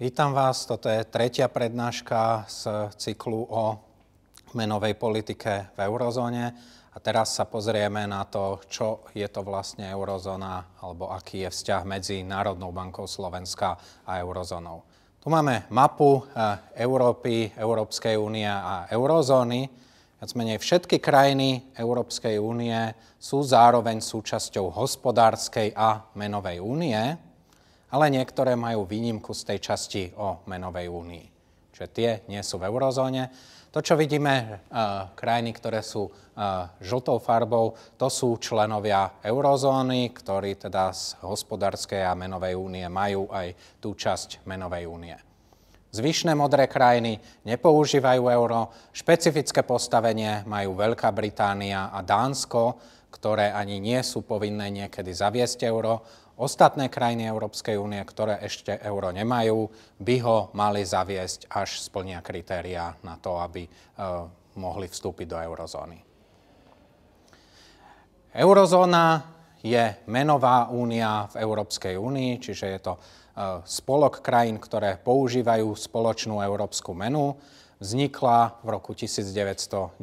Vítam vás, toto je tretia prednáška z cyklu o menovej politike v eurozóne a teraz sa pozrieme na to, čo je to vlastne eurozóna alebo aký je vzťah medzi Národnou bankou Slovenska a eurozónou. Tu máme mapu eh, Európy, Európskej únie a eurozóny. Viac menej všetky krajiny Európskej únie sú zároveň súčasťou hospodárskej a menovej únie ale niektoré majú výnimku z tej časti o menovej únii. Čiže tie nie sú v eurozóne. To, čo vidíme, e, krajiny, ktoré sú e, žltou farbou, to sú členovia eurozóny, ktorí teda z hospodárskej a menovej únie majú aj tú časť menovej únie. Zvyšné modré krajiny nepoužívajú euro, špecifické postavenie majú Veľká Británia a Dánsko, ktoré ani nie sú povinné niekedy zaviesť euro, Ostatné krajiny Európskej únie, ktoré ešte euro nemajú, by ho mali zaviesť, až splnia kritéria na to, aby e, mohli vstúpiť do eurozóny. Eurozóna je menová únia v Európskej únii, čiže je to e, spolok krajín, ktoré používajú spoločnú európsku menu. Vznikla v roku 1999.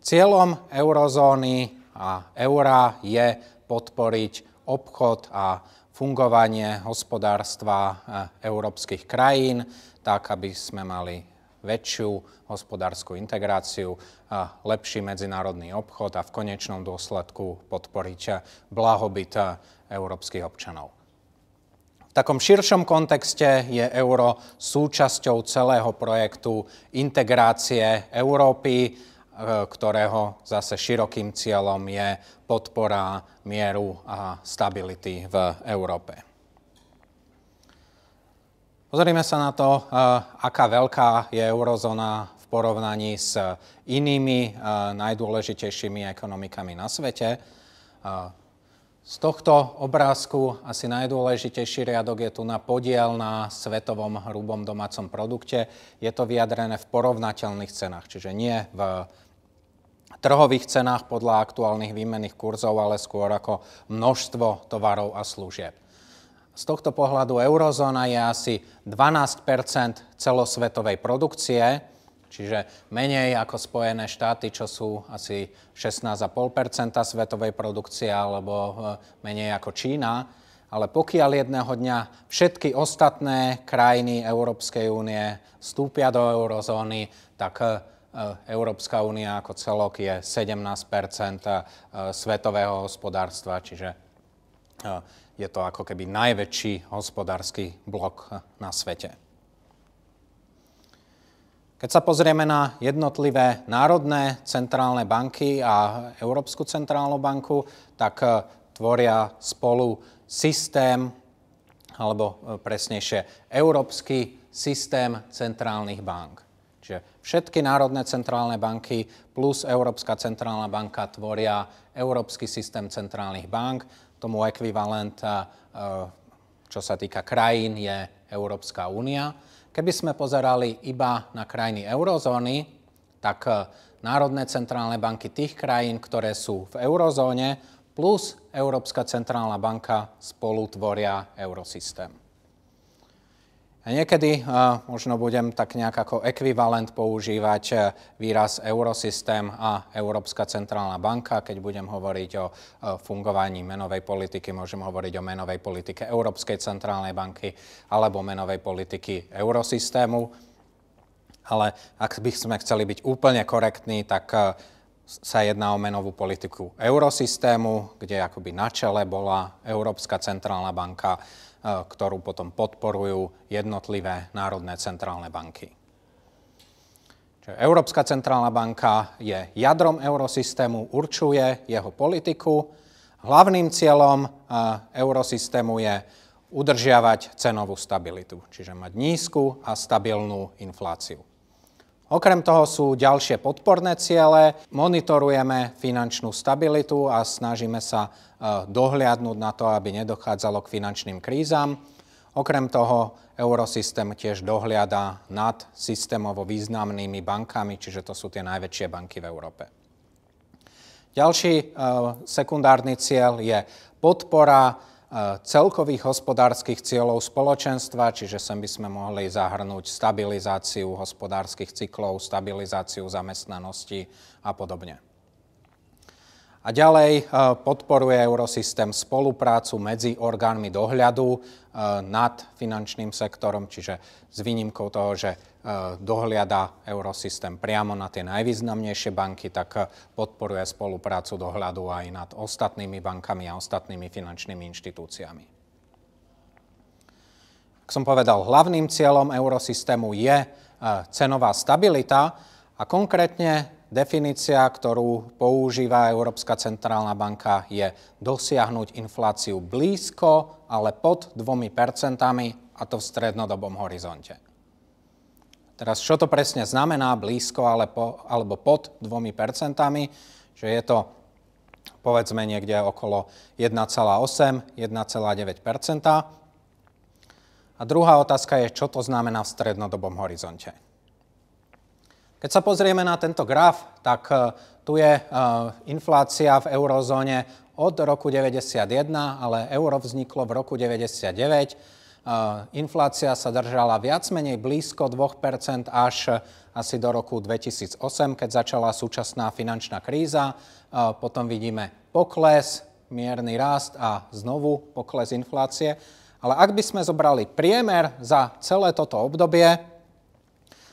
Cieľom eurozóny a eura je podporiť obchod a fungovanie hospodárstva eh, európskych krajín, tak aby sme mali väčšiu hospodárskú integráciu, lepší medzinárodný obchod a v konečnom dôsledku podporiť eh, blahobyt eh, európskych občanov. V takom širšom kontexte je euro súčasťou celého projektu integrácie Európy, E, ktorého zase širokým cieľom je podpora mieru a stability v Európe. Pozrime sa na to, e, aká veľká je eurozóna v porovnaní s inými e, najdôležitejšími ekonomikami na svete. Z tohto obrázku asi najdôležitejší riadok je tu na podiel na svetovom hrubom domácom produkte. Je to vyjadrené v porovnateľných cenách, čiže nie v trhových cenách podľa aktuálnych výmenných kurzov, ale skôr ako množstvo tovarov a služieb. Z tohto pohľadu eurozóna je asi 12 celosvetovej produkcie, čiže menej ako Spojené štáty, čo sú asi 16,5 svetovej produkcie, alebo e, menej ako Čína. Ale pokiaľ jedného dňa všetky ostatné krajiny Európskej únie vstúpia do eurozóny, tak e, Eh, Európska únia ako celok je 17 eh, svetového hospodárstva, čiže eh, je to ako keby najväčší hospodársky blok na svete. Keď sa pozrieme na jednotlivé národné centrálne banky a Európsku centrálnu banku, tak tvoria spolu systém, alebo presnejšie európsky systém centrálnych bank. Čiže všetky národné centrálne banky plus Európska centrálna banka tvoria Európsky systém centrálnych bank. Tomu ekvivalent, eh, čo sa týka krajín, je Európska únia. Keby sme pozerali iba na krajiny eurozóny, tak eh, národné centrálne banky tých krajín, ktoré sú v eurozóne, plus Európska centrálna banka spolu tvoria eurosystém. Niekedy možno budem tak nejak ako ekvivalent používať e, výraz eurosystém a Európska centrálna banka. Keď budem hovoriť o e, fungovaní menovej politiky, môžem hovoriť o menovej politike Európskej centrálnej banky alebo menovej politiky eurosystému. Ale ak by sme chceli byť úplne korektní, tak e, sa jedná o menovú politiku eurosystému, kde akoby na čele bola Európska centrálna banka, e, ktorú potom podporujú jednotlivé národné centrálne banky. Čiže Európska centrálna banka je jadrom eurosystému, určuje jeho politiku. Hlavným cieľom e, eurosystému je udržiavať cenovú stabilitu, čiže mať nízku a stabilnú infláciu. Okrem toho sú ďalšie podporné ciele, monitorujeme finančnú stabilitu a snažíme sa e, dohliadnúť na to, aby nedochádzalo k finančným krízam. Okrem toho eurosystém tiež dohliada nad systémovo významnými bankami, čiže to sú tie najväčšie banky v Európe. Ďalší e, sekundárny cieľ je podpora E, celkových hospodárskych cieľov spoločenstva, čiže sem by sme mohli zahrnúť stabilizáciu hospodárskych cyklov, stabilizáciu zamestnanosti a podobne. A ďalej eh, podporuje Eurosystém spoluprácu medzi orgánmi dohľadu eh, nad finančným sektorom, čiže s výnimkou toho, že eh, dohliada Eurosystém priamo na tie najvýznamnejšie banky, tak podporuje spoluprácu dohľadu aj nad ostatnými bankami a ostatnými finančnými inštitúciami. Ak som povedal, hlavným cieľom Eurosystému je cenová stabilita a konkrétne Definícia, ktorú používa Európska centrálna banka, je dosiahnuť infláciu blízko, ale pod 2 percentami, a to v strednodobom horizonte. Teraz, čo to presne znamená blízko ale po, alebo pod 2 percentami, že je to povedzme niekde okolo 1,8-1,9 A druhá otázka je, čo to znamená v strednodobom horizonte. Keď sa pozrieme na tento graf, tak e, tu je e, inflácia v eurozóne od roku 1991, ale euro vzniklo v roku 1999. E, inflácia sa držala viac menej blízko 2% až asi do roku 2008, keď začala súčasná finančná kríza. Potom vidíme pokles, mierny rast a znovu pokles inflácie. Ale ak by sme zobrali priemer za celé toto obdobie,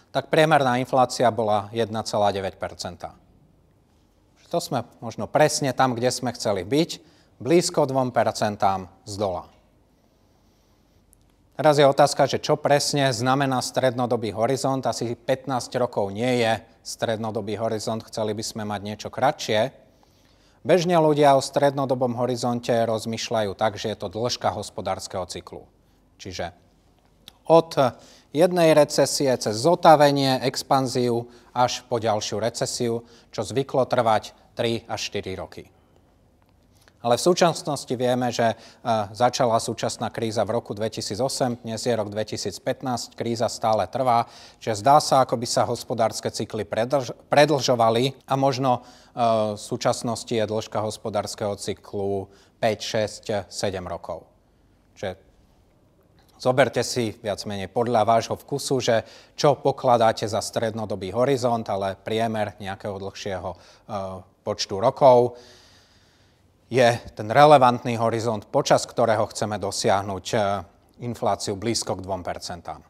tak priemerná inflácia bola 1,9 To sme možno presne tam, kde sme chceli byť, blízko 2 z dola. Teraz je otázka, že čo presne znamená strednodobý horizont. Asi 15 rokov nie je strednodobý horizont, chceli by sme mať niečo kratšie. Bežne ľudia o strednodobom horizonte rozmýšľajú tak, že je to dĺžka hospodárskeho cyklu. Čiže od jednej recesie cez zotavenie, expanziu až po ďalšiu recesiu, čo zvyklo trvať 3 až 4 roky. Ale v súčasnosti vieme, že e, začala súčasná kríza v roku 2008, dnes je rok 2015, kríza stále trvá, že zdá sa, ako by sa hospodárske cykly predlžovali a možno e, v súčasnosti je dĺžka hospodárskeho cyklu 5, 6, 7 rokov. Čiže Zoberte si viac menej podľa vášho vkusu, že čo pokladáte za strednodobý horizont, ale priemer nejakého dlhšieho eh, počtu rokov je ten relevantný horizont, počas ktorého chceme dosiahnuť eh, infláciu blízko k 2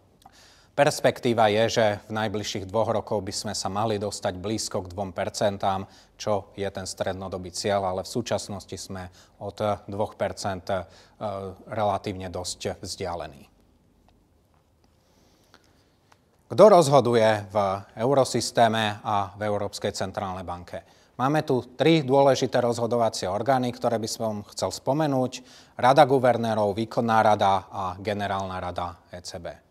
Perspektíva je, že v najbližších dvoch rokov by sme sa mali dostať blízko k 2%, čo je ten strednodobý cieľ, ale v súčasnosti sme od 2% e, relatívne dosť vzdialení. Kto rozhoduje v eurosystéme a v Európskej centrálnej banke? Máme tu tri dôležité rozhodovacie orgány, ktoré by som chcel spomenúť. Rada guvernérov, výkonná rada a generálna rada ECB.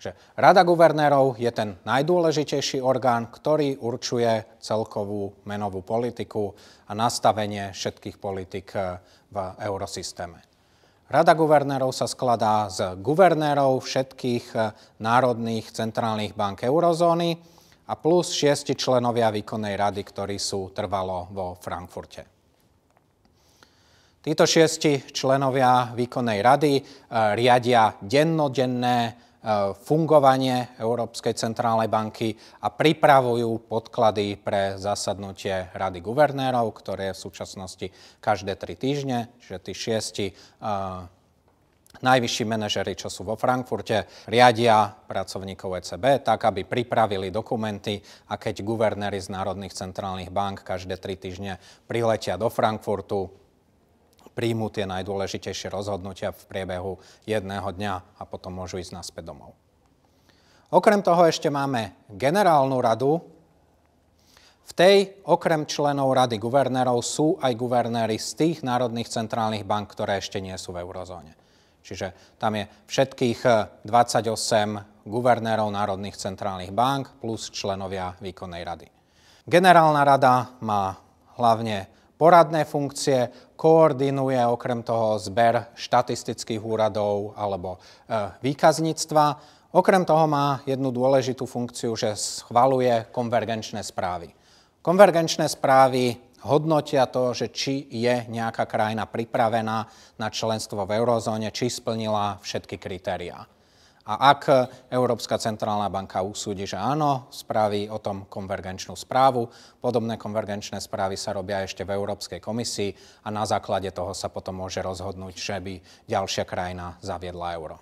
Čiže Rada guvernérov je ten najdôležitejší orgán, ktorý určuje celkovú menovú politiku a nastavenie všetkých politik eh, v eurosystéme. Rada guvernérov sa skladá z guvernérov všetkých eh, národných centrálnych bank eurozóny a plus šiesti členovia výkonnej rady, ktorí sú trvalo vo Frankfurte. Títo šiesti členovia výkonnej rady eh, riadia dennodenné E, fungovanie Európskej centrálnej banky a pripravujú podklady pre zasadnutie Rady guvernérov, ktoré je v súčasnosti každé tri týždne, čiže tí šiesti e, najvyšší manažery, čo sú vo Frankfurte, riadia pracovníkov ECB tak, aby pripravili dokumenty a keď guvernéry z národných centrálnych bank každé tri týždne priletia do Frankfurtu, príjmu tie najdôležitejšie rozhodnutia v priebehu jedného dňa a potom môžu ísť naspäť domov. Okrem toho ešte máme generálnu radu. V tej okrem členov rady guvernérov sú aj guvernéry z tých národných centrálnych bank, ktoré ešte nie sú v eurozóne. Čiže tam je všetkých 28 eh, guvernérov národných centrálnych bank plus členovia výkonnej rady. Generálna rada má hlavne poradné funkcie, koordinuje okrem toho zber štatistických úradov alebo e, výkazníctva. Okrem toho má jednu dôležitú funkciu, že schvaluje konvergenčné správy. Konvergenčné správy hodnotia to, že či je nejaká krajina pripravená na členstvo v eurozóne, či splnila všetky kritériá. A ak Európska centrálna banka usúdi, že áno, spraví o tom konvergenčnú správu. Podobné konvergenčné správy sa robia ešte v Európskej komisii a na základe toho sa potom môže rozhodnúť, že by ďalšia krajina zaviedla euro.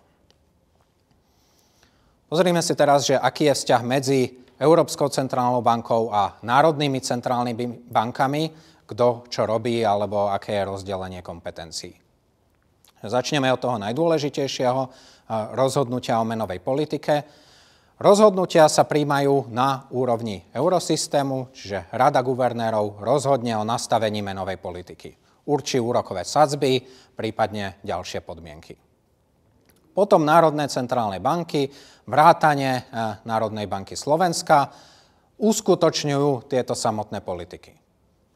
Pozrime si teraz, že aký je vzťah medzi Európskou centrálnou bankou a národnými centrálnymi bankami, kto čo robí alebo aké je rozdelenie kompetencií. Začneme od toho najdôležitejšieho, eh, rozhodnutia o menovej politike. Rozhodnutia sa príjmajú na úrovni eurosystému, čiže Rada guvernérov rozhodne o nastavení menovej politiky. Určí úrokové sadzby, prípadne ďalšie podmienky. Potom Národné centrálne banky, vrátanie eh, Národnej banky Slovenska uskutočňujú tieto samotné politiky.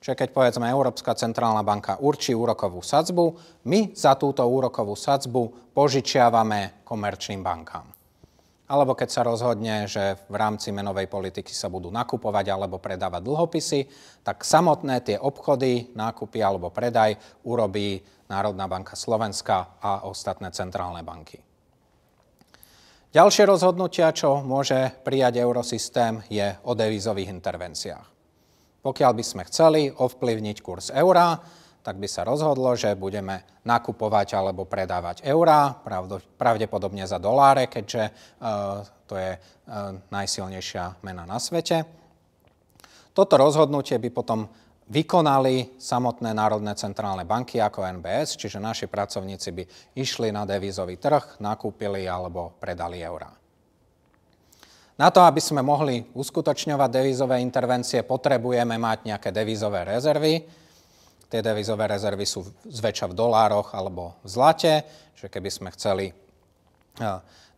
Čiže keď povedzme Európska centrálna banka určí úrokovú sadzbu, my za túto úrokovú sadzbu požičiavame komerčným bankám. Alebo keď sa rozhodne, že v rámci menovej politiky sa budú nakupovať alebo predávať dlhopisy, tak samotné tie obchody, nákupy alebo predaj urobí Národná banka Slovenska a ostatné centrálne banky. Ďalšie rozhodnutia, čo môže prijať eurosystém, je o devizových intervenciách. Pokiaľ by sme chceli ovplyvniť kurz eura, tak by sa rozhodlo, že budeme nakupovať alebo predávať eurá, pravdepodobne za doláre, keďže e, to je e, najsilnejšia mena na svete. Toto rozhodnutie by potom vykonali samotné národné centrálne banky ako NBS, čiže naši pracovníci by išli na devízový trh, nakúpili alebo predali eurá. Na to, aby sme mohli uskutočňovať devízové intervencie, potrebujeme mať nejaké devízové rezervy. Tie devízové rezervy sú zväčša v dolároch alebo v zlate, že keby sme chceli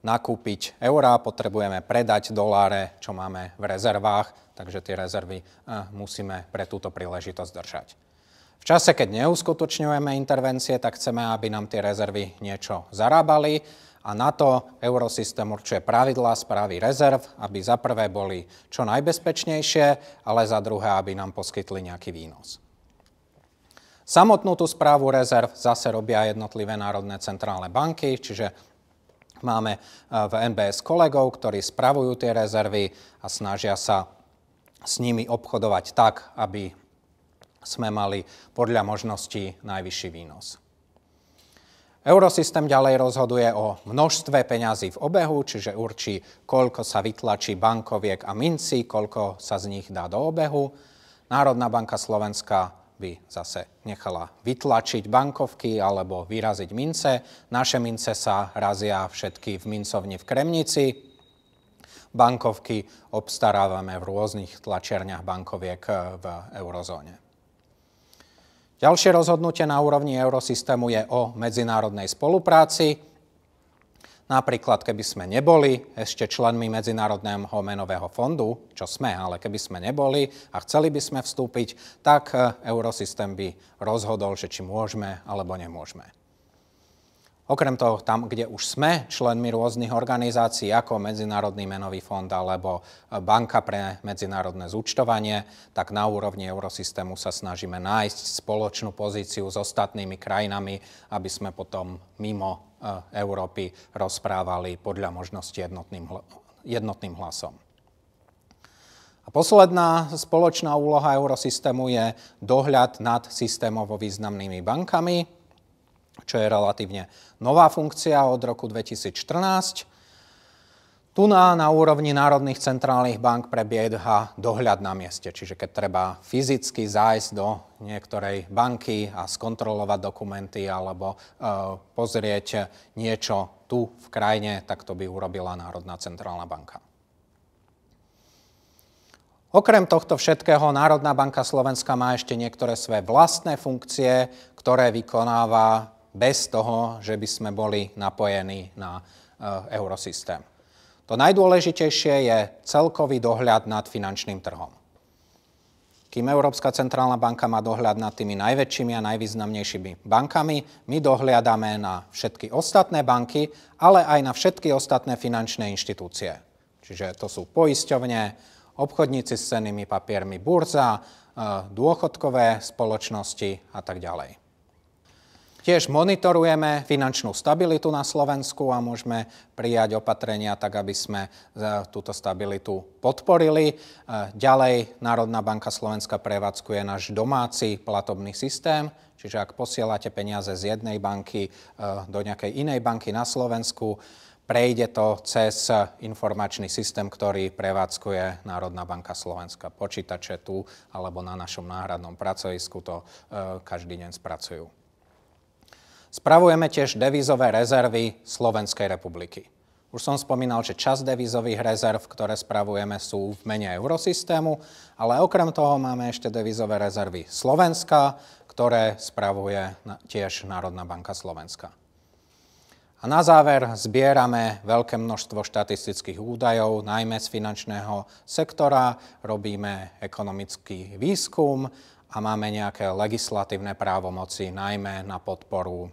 nakúpiť eurá, potrebujeme predať doláre, čo máme v rezervách, takže tie rezervy musíme pre túto príležitosť držať. V čase, keď neuskutočňujeme intervencie, tak chceme, aby nám tie rezervy niečo zarábali a na to eurosystém určuje pravidlá správy rezerv, aby za prvé boli čo najbezpečnejšie, ale za druhé, aby nám poskytli nejaký výnos. Samotnú tú správu rezerv zase robia jednotlivé národné centrálne banky, čiže máme e, v NBS kolegov, ktorí spravujú tie rezervy a snažia sa s nimi obchodovať tak, aby sme mali podľa možností najvyšší výnos. Eurosystém ďalej rozhoduje o množstve peňazí v obehu, čiže určí, koľko sa vytlačí bankoviek a minci, koľko sa z nich dá do obehu. Národná banka Slovenska by zase nechala vytlačiť bankovky alebo vyraziť mince. Naše mince sa razia všetky v mincovni v Kremnici. Bankovky obstarávame v rôznych tlačiarniach bankoviek v eurozóne. Ďalšie rozhodnutie na úrovni eurosystému je o medzinárodnej spolupráci. Napríklad, keby sme neboli ešte členmi Medzinárodného menového fondu, čo sme, ale keby sme neboli a chceli by sme vstúpiť, tak eh, eurosystém by rozhodol, že či môžeme alebo nemôžeme. Okrem toho, tam, kde už sme členmi rôznych organizácií, ako Medzinárodný menový fond alebo Banka pre medzinárodné zúčtovanie, tak na úrovni eurosystému sa snažíme nájsť spoločnú pozíciu s ostatnými krajinami, aby sme potom mimo e, Európy rozprávali podľa možnosti jednotným, jednotným hlasom. A posledná spoločná úloha eurosystému je dohľad nad systémovo významnými bankami čo je relatívne nová funkcia od roku 2014. Tu na, na úrovni národných centrálnych bank prebieha dohľad na mieste, čiže keď treba fyzicky zájsť do niektorej banky a skontrolovať dokumenty alebo e, pozrieť niečo tu v krajine, tak to by urobila Národná centrálna banka. Okrem tohto všetkého Národná banka Slovenska má ešte niektoré svoje vlastné funkcie, ktoré vykonáva bez toho, že by sme boli napojení na e, eurosystém. To najdôležitejšie je celkový dohľad nad finančným trhom. Kým Európska centrálna banka má dohľad nad tými najväčšími a najvýznamnejšími bankami, my dohliadame na všetky ostatné banky, ale aj na všetky ostatné finančné inštitúcie. Čiže to sú poisťovne, obchodníci s cennými papiermi burza, e, dôchodkové spoločnosti a tak ďalej. Tiež monitorujeme finančnú stabilitu na Slovensku a môžeme prijať opatrenia tak, aby sme e, túto stabilitu podporili. E, ďalej Národná banka Slovenska prevádzkuje náš domáci platobný systém, čiže ak posielate peniaze z jednej banky e, do nejakej inej banky na Slovensku, prejde to cez informačný systém, ktorý prevádzkuje Národná banka Slovenska. Počítače tu alebo na našom náhradnom pracovisku to každý deň spracujú. Spravujeme tiež devízové rezervy Slovenskej republiky. Už som spomínal, že čas devízových rezerv, ktoré spravujeme, sú v mene eurosystému, ale okrem toho máme ešte devízové rezervy Slovenska, ktoré spravuje tiež Národná banka Slovenska. A na záver zbierame veľké množstvo štatistických údajov, najmä z finančného sektora, robíme ekonomický výskum a máme nejaké legislatívne právomoci, najmä na podporu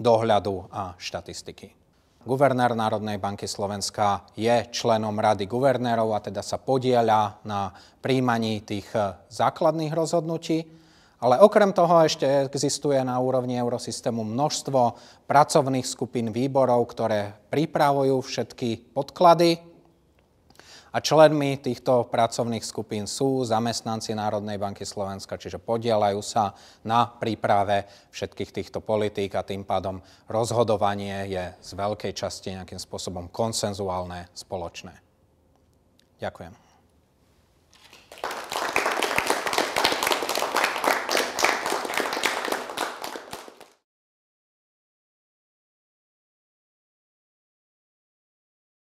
dohľadu a štatistiky. Guvernér Národnej banky Slovenska je členom Rady guvernérov a teda sa podieľa na príjmaní tých eh, základných rozhodnutí, ale okrem toho ešte existuje na úrovni eurosystému množstvo pracovných skupín výborov, ktoré pripravujú všetky podklady a členmi týchto pracovných skupín sú zamestnanci Národnej banky Slovenska, čiže podielajú sa na príprave všetkých týchto politík a tým pádom rozhodovanie je z veľkej časti nejakým spôsobom konsenzuálne, spoločné. Ďakujem.